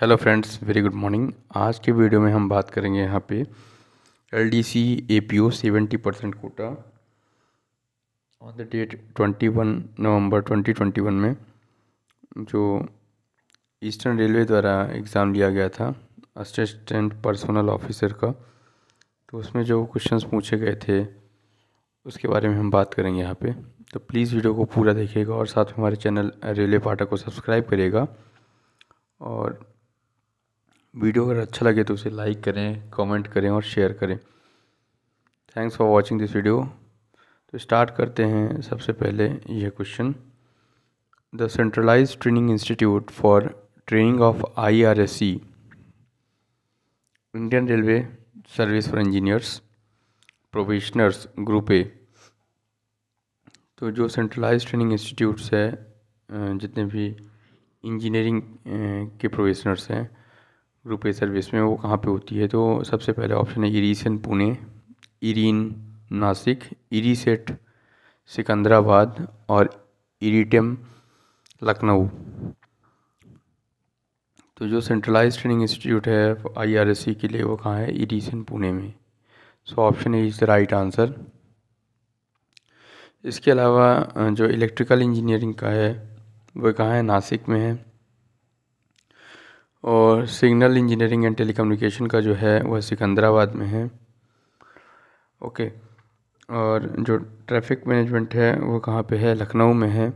hello friends very good morning आज के video में हम बात करेंगे यहाँ पे L D C A P O seventy percent quota on the date twenty one November twenty twenty one में जो ईस्टर्न रेलवे द्वारा एग्ज़ाम लिया गया था असिस्टेंट पर्सनल ऑफिसर का तो उसमें जो क्वेश्चंस पूछे गए थे उसके बारे में हम बात करेंगे यहाँ पे तो प्लीज़ वीडियो को पूरा देखिएगा और साथ में हमारे चैनल रेलवे पाठक को सब्सक्राइब करिएगा और वीडियो अगर अच्छा लगे तो उसे लाइक करें कमेंट करें और शेयर करें thanks for watching this video तो स्टार्ट करते हैं सबसे पहले यह question the centralise training institute for training of I R S C Indian railway service for engineers professionals group A तो जो सेंट्रलाइज ट्रेनिंग इंस्टीट्यूट्स है जितने भी इंजीनियरिंग के प्रोफेशनर्स हैं रुपए सर्विस में वो कहाँ पे होती है तो सबसे पहले ऑप्शन है IRISEN Pune IRIEEN Nashik IRISET Secunderabad और इरीटम लखनऊ तो जो सेंट्रलाइज ट्रेनिंग इंस्टीट्यूट है आईआरएससी e के लिए वो कहाँ है इरीसन पुणे में so option A is the right answer इसके अलावा जो इलेक्ट्रिकल इंजीनियरिंग का है वो कहाँ है नासिक में है और सिग्नल इंजीनियरिंग एंड टेलीकम्युनिकेशन का जो है वह सिकंदराबाद में है ओके और जो ट्रैफिक मैनेजमेंट है वो कहाँ पे है लखनऊ में है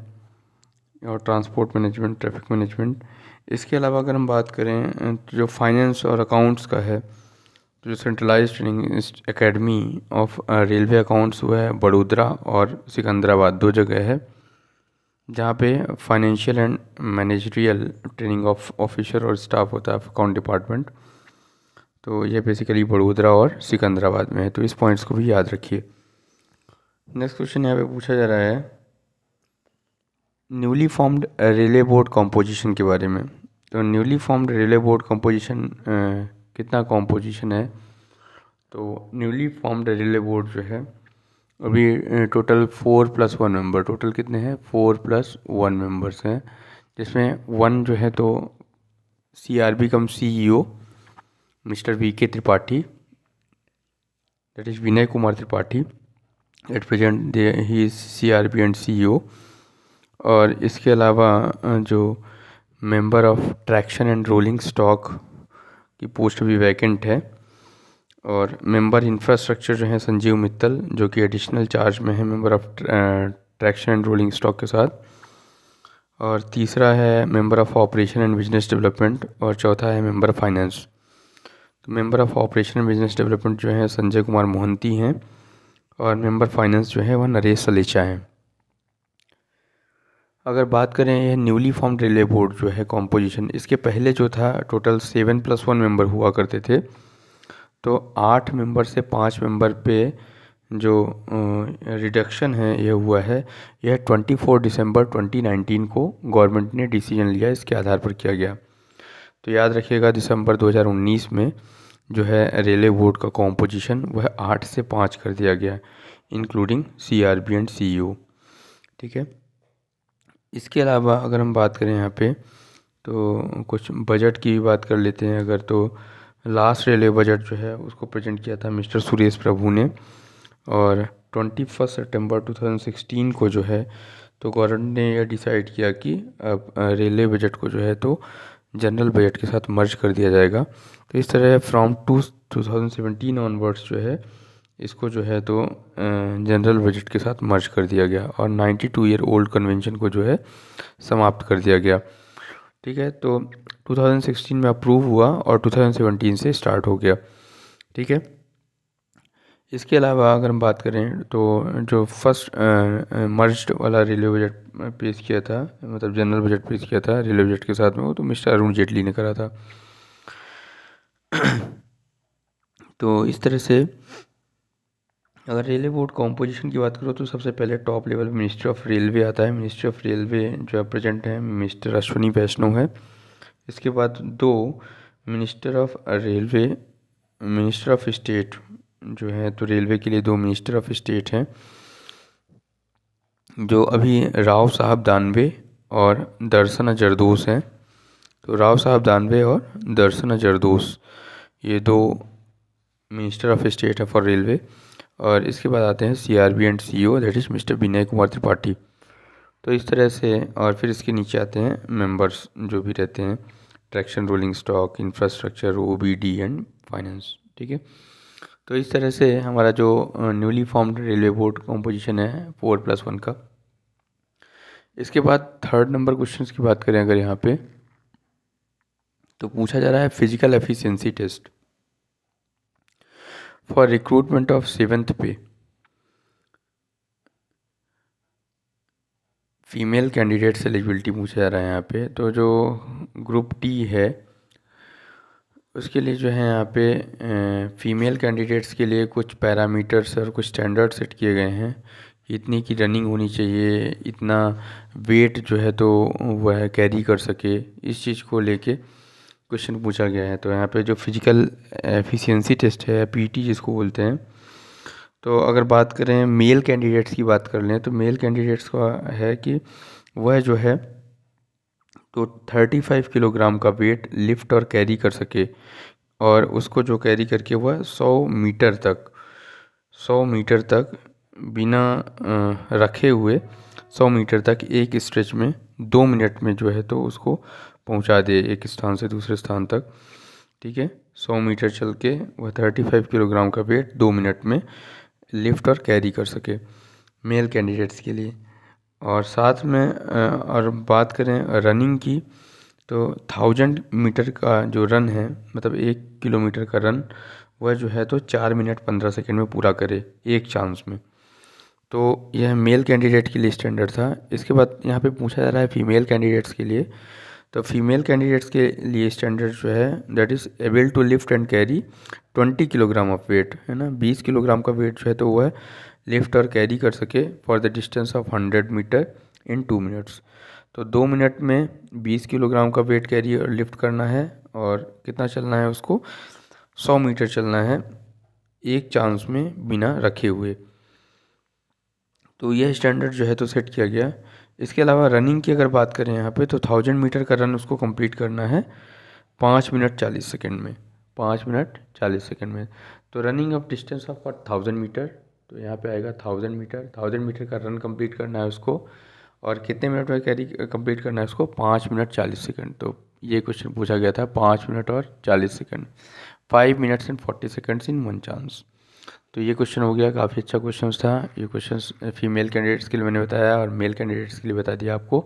और ट्रांसपोर्ट मैनेजमेंट ट्रैफिक मैनेजमेंट इसके अलावा अगर हम बात करें जो फाइनेंस और अकाउंट्स का है जो centralise training academy of railway accounts हुआ है बड़ोदरा और सिकंदराबाद दो जगह है जहाँ पे financial and managerial training of officer और स्टाफ होता है अकाउंट डिपार्टमेंट तो ये बेसिकली बड़ोदरा और सिकंदराबाद में है तो इस पॉइंट्स को भी याद रखिए नेक्स्ट क्वेश्चन यहाँ पे पूछा जा रहा है newly formed railway board composition के बारे में तो newly formed railway board composition कितना कॉम्पोजिशन है तो न्यूली फॉर्म्ड रेलवे बोर्ड जो है अभी total four plus one member total कितने हैं फोर प्लस वन मेंबर्स हैं जिसमें वन जो है तो C R B cum C E O mister V K Tripathi that is Vinay Kumar Tripathi at present they he is C R B and C E O और इसके अलावा जो member of traction and rolling stock की post भी vacant है और member infrastructure जो है संजीव मित्तल जो कि एडिशनल चार्ज में है member of traction and rolling stock के साथ और तीसरा है member of operation and business development और चौथा है मेंबर फाइनेंस तो member of operation and business development जो है संजय कुमार मोहंती हैं और मेंबर फाइनेंस जो है वह नरेश सलेचा हैं अगर बात करें यह न्यूली फॉर्म रेलवे बोर्ड जो है कॉम्पोजिशन इसके पहले जो था total seven plus one member हुआ करते थे तो आठ मेंबर से पाँच मेंबर पे जो रिडक्शन है यह हुआ है यह twenty four December twenty nineteen को गवर्नमेंट ने डिसीजन लिया इसके आधार पर किया गया तो याद रखिएगा दिसंबर 2019 में जो है रेलवे बोर्ड का कॉम्पोजिशन वह आठ से पाँच कर दिया गया including C R B and C U ठीक है इसके अलावा अगर हम बात करें यहाँ पे तो कुछ बजट की भी बात कर लेते हैं अगर तो लास्ट रेलवे बजट जो है उसको प्रेजेंट किया था मिस्टर सुरेश प्रभु ने और twenty first September two thousand sixteen को जो है तो गवर्नमेंट ने यह डिसाइड किया कि अब रेलवे बजट को जो है तो जनरल बजट के साथ मर्ज कर दिया जाएगा तो इस तरह from two two thousand seventeen onwards जो है इसको जो है तो जनरल बजट के साथ मर्ज कर दिया गया और ninety two year old convention को जो है समाप्त कर दिया गया ठीक है तो 2016 में अप्रूव हुआ और 2017 से स्टार्ट हो गया ठीक है इसके अलावा अगर हम बात करें तो जो फर्स्ट मर्ज वाला रेलवे बजट पेश किया था मतलब जनरल बजट पेश किया था रेलवे बजट के साथ में वो तो मिस्टर अरुण जेटली ने करा था तो इस तरह से अगर रेलवे बोर्ड कॉम्पोजिशन की बात करो तो सबसे पहले top level ministry of railway आता है मिनिस्ट्री ऑफ रेलवे जो है प्रेजेंट है मिनिस्टर अश्विनी वैष्णव है इसके बाद दो minister of railway minister of state जो है तो रेलवे के लिए दो मिनिस्टर ऑफ स्टेट हैं जो अभी राव साहब दानवे और दर्शन जरदोस हैं तो राव साहब दानवे और दर्शन जरदोस ये दो मिनिस्टर ऑफ स्टेट है फॉर रेलवे और इसके बाद आते हैं C R B and C O that is mister Vinay Kumar Tripathi तो इस तरह से और फिर इसके नीचे आते हैं मेंबर्स जो भी रहते हैं traction rolling stock infrastructure O B D and finance ठीक है तो इस तरह से हमारा जो newly formed railway board composition है फोर प्लस वन का इसके बाद थर्ड नंबर क्वेश्चन की बात करें अगर यहाँ पे तो पूछा जा रहा है physical efficiency test for recruitment of seventh pay female candidates eligibility पूछा जा रहा है यहाँ पे तो जो ग्रुप टी है उसके लिए जो है यहाँ पे फीमेल कैंडिडेट्स के लिए कुछ पैरामीटर्स और कुछ स्टैंडर्ड सेट किए गए हैं इतनी की रनिंग होनी चाहिए इतना वेट जो है तो वह कैरी कर सके इस चीज़ को लेके क्वेश्चन पूछा गया है तो यहाँ पे जो फिजिकल एफिशिएंसी टेस्ट है पीटी e जिसको बोलते हैं तो अगर बात करें मेल कैंडिडेट्स की बात कर लें तो मेल कैंडिडेट्स का है कि वह जो है तो 35 किलोग्राम का वेट लिफ्ट और कैरी कर सके और उसको जो कैरी करके वह 100 मीटर तक 100 मीटर तक बिना रखे हुए 100 मीटर तक एक स्ट्रेच में दो मिनट में जो है तो उसको पहुंचा दे एक स्थान से दूसरे स्थान तक ठीक है सौ मीटर चल के वह थर्टी फाइव किलोग्राम का वेट दो मिनट में लिफ्ट और कैरी कर सके मेल कैंडिडेट्स के लिए और साथ में और बात करें रनिंग की तो थाउजेंड मीटर का जो रन है मतलब एक किलोमीटर का रन वह जो है तो चार मिनट पंद्रह सेकेंड में पूरा करे एक चांस में तो यह मेल कैंडिडेट के लिए स्टैंडर्ड था इसके बाद यहाँ पे पूछा जा रहा है फीमेल कैंडिडेट्स के लिए तो फीमेल कैंडिडेट्स के लिए स्टैंडर्ड जो है that is able to lift and carry twenty kilogram of weight है ना बीस किलोग्राम का वेट जो है तो वो है लिफ्ट और कैरी कर सके for the distance of hundred metre in two minutes तो दो मिनट में बीस किलोग्राम का वेट कैरी और लिफ्ट करना है और कितना चलना है उसको सौ मीटर चलना है एक चांस में बिना रखे हुए तो यह स्टैंडर्ड जो है तो सेट किया गया इसके अलावा रनिंग की अगर बात करें यहाँ पे तो थाउजेंड मीटर का रन उसको कंप्लीट करना है पाँच मिनट चालीस सेकेंड में पाँच मिनट चालीस सेकेंड में तो running of distance of four thousand metre तो यहाँ पे आएगा थाउजेंड मीटर थाउजेंड मीटर का रन कंप्लीट करना है उसको और कितने मिनट में कैरी कंप्लीट करना है उसको पाँच मिनट चालीस सेकेंड तो ये क्वेश्चन पूछा गया था पाँच मिनट और चालीस सेकेंड five minutes and forty seconds in one chance तो ये क्वेश्चन हो गया काफ़ी अच्छा क्वेश्चन था ये क्वेश्चन फीमेल कैंडिडेट्स के लिए मैंने बताया और मेल कैंडिडेट्स के लिए बता दिया आपको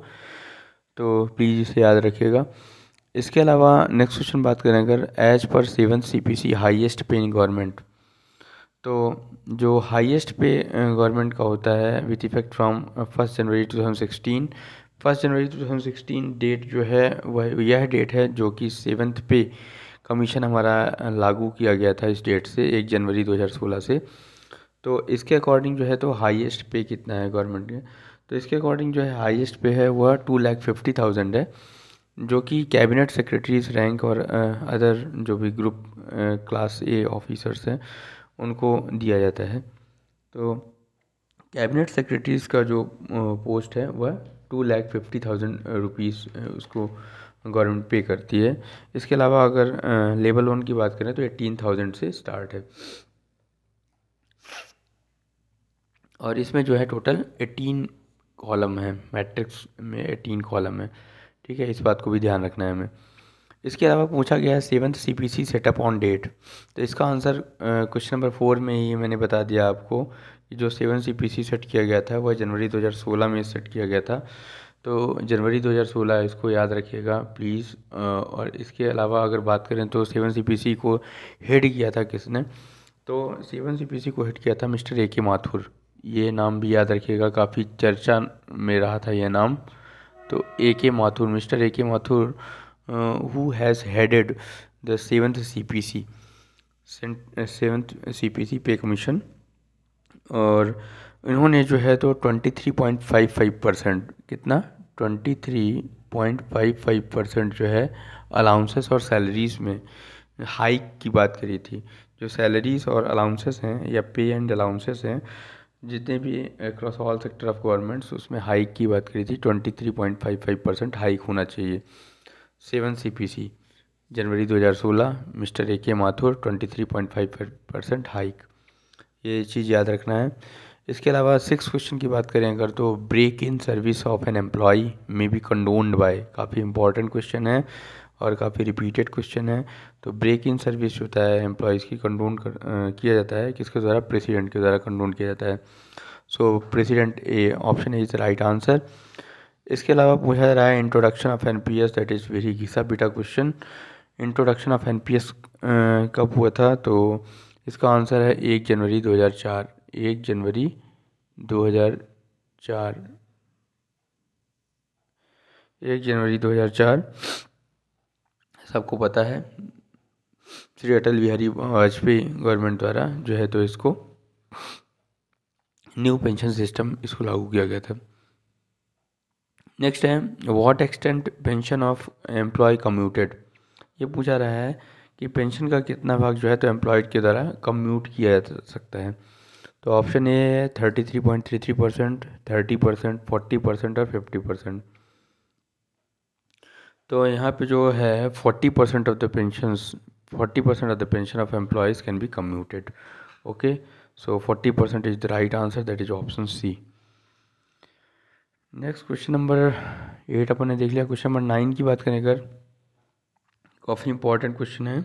तो प्लीज़ इसे याद रखिएगा इसके अलावा नेक्स्ट क्वेश्चन बात करें अगर एज पर seven C P C highest pay in government तो जो हाइएस्ट पे गवर्नमेंट का होता है with effect from first January two thousand sixteen first January two thousand sixteen date जो है वह यह डेट है जो कि सेवन्थ पे कमीशन हमारा लागू किया गया था इस डेट से एक जनवरी 2016 से तो इसके अकॉर्डिंग जो है तो हाईएस्ट पे कितना है गवर्नमेंट के तो इसके अकॉर्डिंग जो है हाईएस्ट पे है वह टू लैख फिफ्टी थाउजेंड है जो कि कैबिनेट सेक्रेटरीज रैंक और अदर जो भी ग्रुप क्लास ए ऑफिसर्स हैं उनको दिया जाता है तो कैबिनेट सेक्रेटरीज का जो पोस्ट है वह two lakh fifty thousand rupees उसको गवर्नमेंट पे करती है इसके अलावा अगर लेबर वन की बात करें तो एटीन थाउजेंड से स्टार्ट है और इसमें जो है टोटल एटीन कॉलम है मैट्रिक्स में एटीन कॉलम है ठीक है इस बात को भी ध्यान रखना है हमें इसके अलावा पूछा गया है seventh C P C setup on date तो इसका आंसर क्वेश्चन नंबर फोर में ही मैंने बता दिया आपको कि जो seven C P C set किया गया था वह जनवरी 2016 में सेट किया गया था तो जनवरी 2016 इसको याद रखिएगा प्लीज़ और इसके अलावा अगर बात करें तो सेवन सी को हेड किया था किसने तो सेवन सी को हेड किया था मिस्टर ए के माथुर ये नाम भी याद रखिएगा काफ़ी चर्चा में रहा था यह नाम तो ए K Mathur mister A K Mathur who has headed the seven C P C seven C P C pay commission और इन्होंने जो है तो 23.55 परसेंट कितना 23.55 परसेंट जो है अलाउंसेस और सैलरीज में हाइक की बात करी थी जो सैलरीज और अलाउंसेस हैं या पे एंड अलाउंसेस हैं जितने भी across all sector of governments उसमें हाइक की बात करी थी 23.55 परसेंट हाइक होना चाहिए seven C January 2016 mister A K Mathur 23.55 percent hike ये चीज़ याद रखना है इसके अलावा सिक्स क्वेश्चन की बात करें अगर तो break in service of an employee may be condoned by काफ़ी इंपॉर्टेंट क्वेश्चन है और काफ़ी रिपीटेड क्वेश्चन है तो ब्रेक इन सर्विस जो होता है एम्प्लॉयज़ की कंडोन कर, किया जाता है किसके द्वारा प्रेसिडेंट के द्वारा कंडोन किया जाता है so president A option is is right answer इसके अलावा पूछा जा रहा है introduction of N P S that is very घिसा बीटा question introduction of N P S कब हुआ था तो इसका आंसर है एक जनवरी दो हज़ार चार एक जनवरी दो हज़ार चार एक जनवरी दो हज़ार चार सबको पता है श्री अटल बिहारी वाजपेयी गवर्नमेंट द्वारा जो है तो इसको न्यू पेंशन सिस्टम इसको लागू किया गया था नेक्स्ट है what extent pension of employ commuted ये पूछा रहा है कि पेंशन का कितना भाग जो है तो एम्प्लॉयड के द्वारा कम्यूट किया जा सकता है तो ऑप्शन ए है thirty three point three three percent thirty percent forty percent और फिफ्टी परसेंट तो यहाँ पे जो है forty percent of the pension forty percent of the pension of employees can be commuted okay so forty percent is the right answer that is option C next question number eight अपन ने देख लिया question number nine की बात करें अगर काफ़ी important question है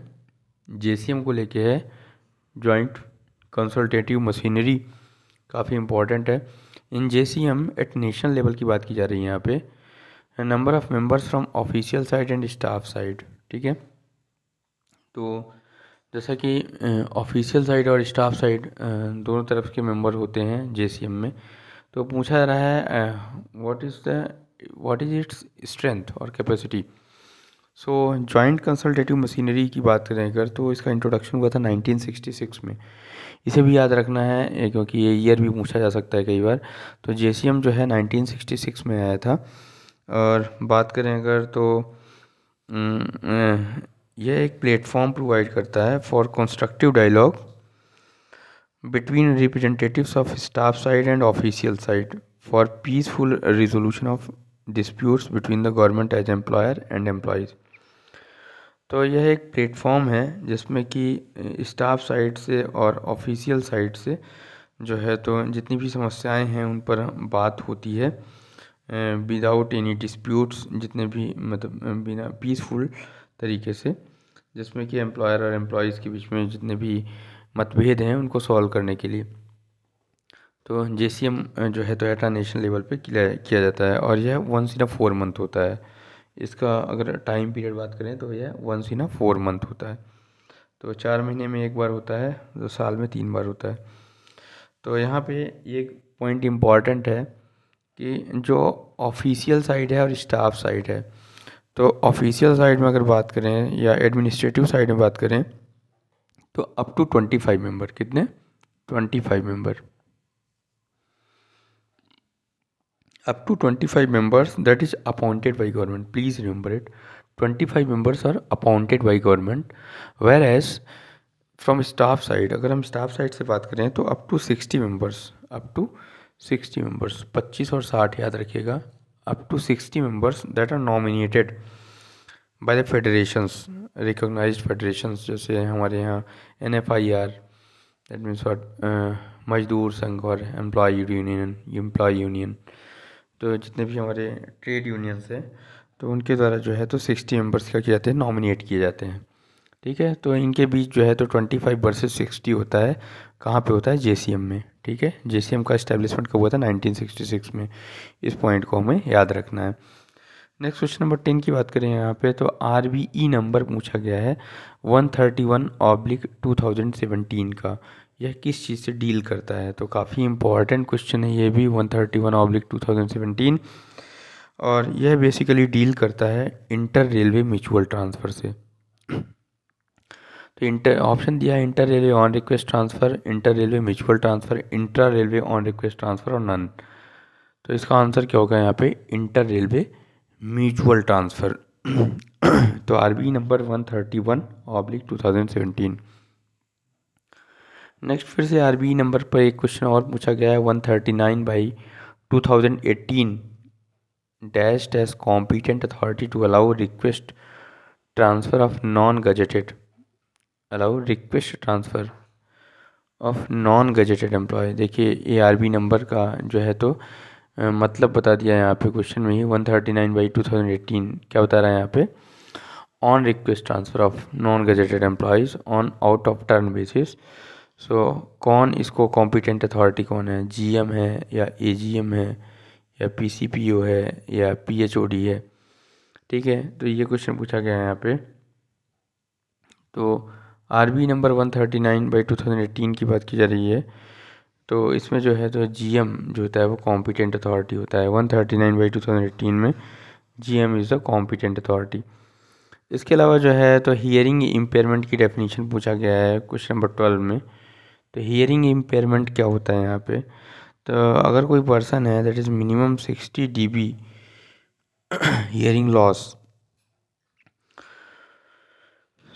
जे को लेके है जॉइंट कंसल्टेटिव मशीनरी काफ़ी इंपॉर्टेंट है in J C M at national level की बात की जा रही है यहाँ पे number of members from official side and staff side ठीक है तो जैसा कि ऑफिशियल साइड और स्टाफ साइड दोनों तरफ के मेंबर होते हैं जे सी एम में तो पूछा जा रहा है what is the what is its strength और capacity so joint consultative machinery की बात करें अगर तो इसका इंट्रोडक्शन हुआ था 1966 में इसे भी याद रखना है क्योंकि ये ईयर भी पूछा जा सकता है कई बार तो जे जो है 1966 में आया था और बात करें अगर तो यह एक प्लेटफॉर्म प्रोवाइड करता है for constructive dialogue between representatives of staff side and official side for peaceful resolution of disputes between the government as employer and employees तो यह एक प्लेटफॉर्म है जिसमें कि स्टाफ साइड से और ऑफिशियल साइड से जो है तो जितनी भी समस्याएं हैं उन पर बात होती है विदाउट एनी डिस्प्यूट्स जितने भी मतलब बिना पीसफुल तरीके से जिसमें कि एम्प्लॉयर और एम्प्लॉयज़ के बीच में जितने भी मतभेद हैं उनको सॉल्व करने के लिए तो जे जो है तो एटा नेशनल लेवल पे किया जाता है और यह once in a four month होता है इसका अगर टाइम पीरियड बात करें तो यह once in a four month होता है तो चार महीने में एक बार होता है तो साल में तीन बार होता है तो यहाँ पे एक पॉइंट इम्पॉर्टेंट है कि जो ऑफिशियल साइड है और स्टाफ साइड है तो ऑफिशियल साइड में अगर बात करें या एडमिनिस्ट्रेटिव साइड में बात करें तो up to twenty five member कितने twenty five member five members that is appointed by government please remember it twenty five members are appointed by government whereas from staff side अगर हम staff side से बात करें तो up to sixty members up to sixty members पच्चीस और साठ याद रखिएगा up to sixty members that are nominated by the federations recognise federations जैसे हमारे यहाँ N F I R that means Mazdoor Sangh और एम्प्लॉय यूनियन एम्प्लॉय यूनियन तो जितने भी हमारे ट्रेड यूनियंस हैं तो उनके द्वारा जो है तो सिक्सटी मेम्बर्स क्या किए जाते हैं नॉमिनेट किए जाते हैं ठीक है तो इनके बीच जो है तो ट्वेंटी फाइव वर्सेज सिक्सटी होता है कहाँ पे होता है जे में ठीक है जे का इस्टेब्लिशमेंट कब हुआ था सिक्स में इस पॉइंट को हमें याद रखना है नेक्स्ट क्वेश्चन नंबर टेन की बात करें यहाँ पे तो आर नंबर पूछा गया है one thirty one oblique two thousand seventeen का यह किस चीज़ से डील करता है तो काफ़ी इंपॉर्टेंट क्वेश्चन है ये भी one thirty one oblique two thousand seventeen और यह बेसिकली डील करता है इंटर रेलवे म्यूचुअल ट्रांसफ़र से तो इंटर ऑप्शन दिया है inter railway on request transfer inter railway mutual transfer intra railway on request transfer और नन तो इसका आंसर क्या होगा यहाँ पे इंटर रेलवे म्यूचुअल ट्रांसफ़र तो R number one thirty one oblique two thousand seventeen next फिर से आरबी नंबर पर एक क्वेश्चन और पूछा गया है one thirty nine by two thousand eighteen dash dash competent authority to allow request transfer of non gazetted allow request transfer of non gazetted employ देखिए A R B number का जो है तो मतलब बता दिया है यहाँ पे क्वेश्चन में ही one thirty nine by two thousand eighteen क्या बता रहा है यहाँ पे on request transfer of non gazetted employees on out of turn basis so so, कौन इसको कॉम्पिटेंट अथॉरिटी कौन है जीएम है या एजीएम है या पीसीपीओ है या पीएचओडी है ठीक है तो ये क्वेश्चन पूछा गया है यहाँ पे तो RB number one thirty nine by two thousand eighteen की बात की जा रही है तो इसमें जो है तो जीएम जो होता है वो कॉम्पिटेंट अथॉरिटी होता है one thirty nine by two thousand eighteen में G M is the competent authority इसके अलावा जो है तो हियरिंग इम्पेयरमेंट की डेफिनेशन पूछा गया है क्वेश्चन नंबर ट्वेल्व में तो हियरिंग इम्पेयरमेंट क्या होता है यहाँ पे तो अगर कोई पर्सन है that is minimum sixty D B hearing loss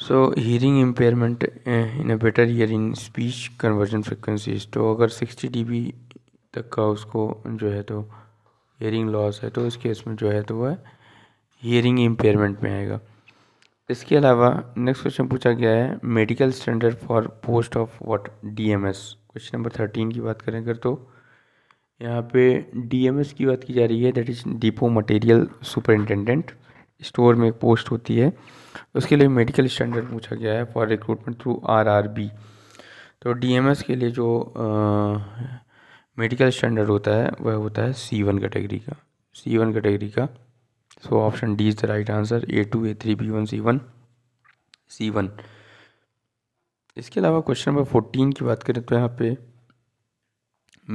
so hearing impairment in a better in speech conversion frequencies तो अगर सिक्सटी डी बी तक का उसको जो है तो हियरिंग लॉस है तो इस केस में जो है तो वह हियरिंग इम्पेयरमेंट में आएगा इसके अलावा नेक्स्ट क्वेश्चन पूछा गया है medical standard for post of what DMS question number thirteen की बात करें अगर तो यहाँ पे डीएमएस की बात की जा रही है that is depot material superintendent store में एक पोस्ट होती है उसके लिए मेडिकल स्टैंडर्ड पूछा गया है फॉर रिक्रूटमेंट थ्रू आर तो डी के लिए जो मेडिकल स्टैंडर्ड होता है वह होता है सी वन कैटेगरी का सी वन कैटेगरी का so option D is the right answer A two A three B one C one C one इसके अलावा क्वेश्चन नंबर फोर्टीन की बात करें तो यहाँ पे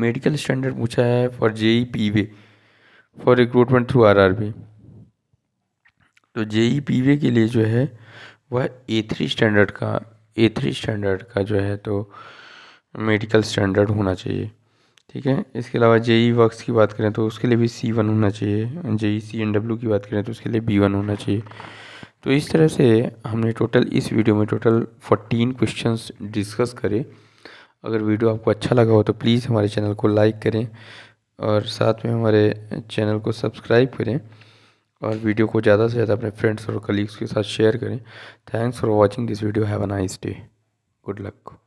मेडिकल स्टैंडर्ड पूछा है for JE P way for recruitment through R R B तो जेई पी वे के लिए जो है वह ए थ्री स्टैंडर्ड का ए थ्री स्टैंडर्ड का जो है तो मेडिकल स्टैंडर्ड होना चाहिए ठीक है इसके अलावा जेई वर्क्स e की बात करें तो उसके लिए भी सी वन होना चाहिए जेई सी एन डब्ल्यू की बात करें तो उसके लिए बी वन होना चाहिए तो इस तरह से हमने टोटल इस वीडियो में टोटल फोर्टीन क्वेश्चंस डिस्कस करे अगर वीडियो आपको अच्छा लगा हो तो प्लीज़ हमारे चैनल को लाइक करें और साथ में हमारे चैनल को सब्सक्राइब करें और वीडियो को ज़्यादा से ज़्यादा अपने फ्रेंड्स और कलीग्स के साथ शेयर करें thanks for watching this video have a nice day good luck